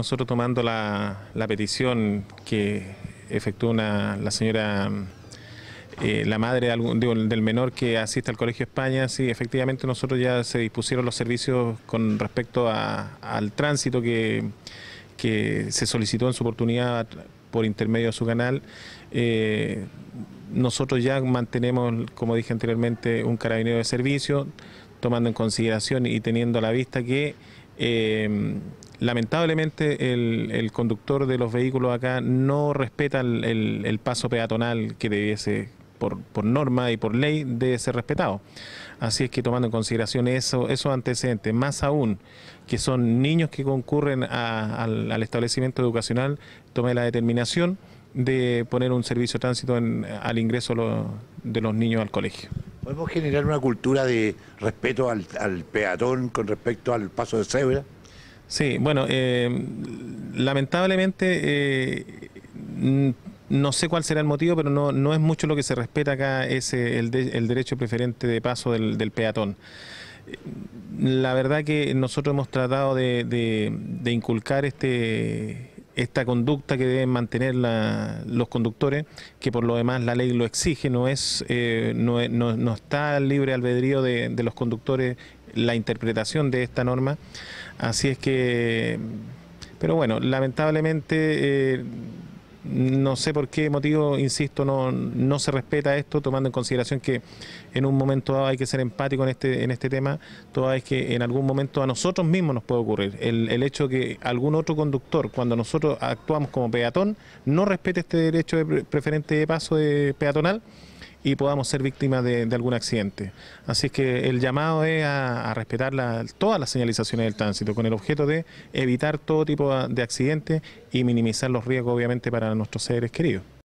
Nosotros tomando la, petición que efectuó la señora, eh, la madre del menor que asiste al Colegio España, sí, efectivamente nosotros ya se dispusieron los servicios con respecto al tránsito que, se solicitó en su oportunidad por intermedio de su canal. Eh, nosotros ya mantenemos, como dije anteriormente, un carabinero de servicio, tomando en consideración y teniendo a la vista que eh, lamentablemente el, conductor de los vehículos acá no respeta el, paso peatonal que debiese, por, norma y por ley, debe ser respetado. Así es que tomando en consideración eso, esos antecedentes, más aún que son niños que concurren al, establecimiento educacional, tomé la determinación de poner un servicio de tránsito al ingreso de los niños al colegio. ¿Podemos generar una cultura de respeto al, al peatón con respecto al paso de cebra? Sí, bueno, eh, lamentablemente eh, no sé cuál será el motivo, pero no, no, es mucho lo que se respeta acá, es eh, el, derecho preferente de paso del, peatón la verdad que nosotros hemos tratado de, inculcar este, esta conducta que deben mantener los conductores, que por lo demás la ley lo exige, no es, no, no, no, está libre albedrío de los conductores la interpretación de esta norma. Así es que, pero bueno, lamentablemente... Eh, no sé por qué motivo, insisto, no, no se respeta esto, tomando en consideración que en un momento dado hay que ser empático en este, en este tema, toda vez que en algún momento a nosotros mismos nos puede ocurrir. El, el hecho que algún otro conductor, cuando nosotros actuamos como peatón, no respete este derecho de preferente de paso de peatonal, y podamos ser víctimas de, algún accidente. Así que el llamado es a, respetar la, todas las señalizaciones del tránsito con el objeto de evitar todo tipo de accidentes y minimizar los riesgos obviamente para nuestros seres queridos.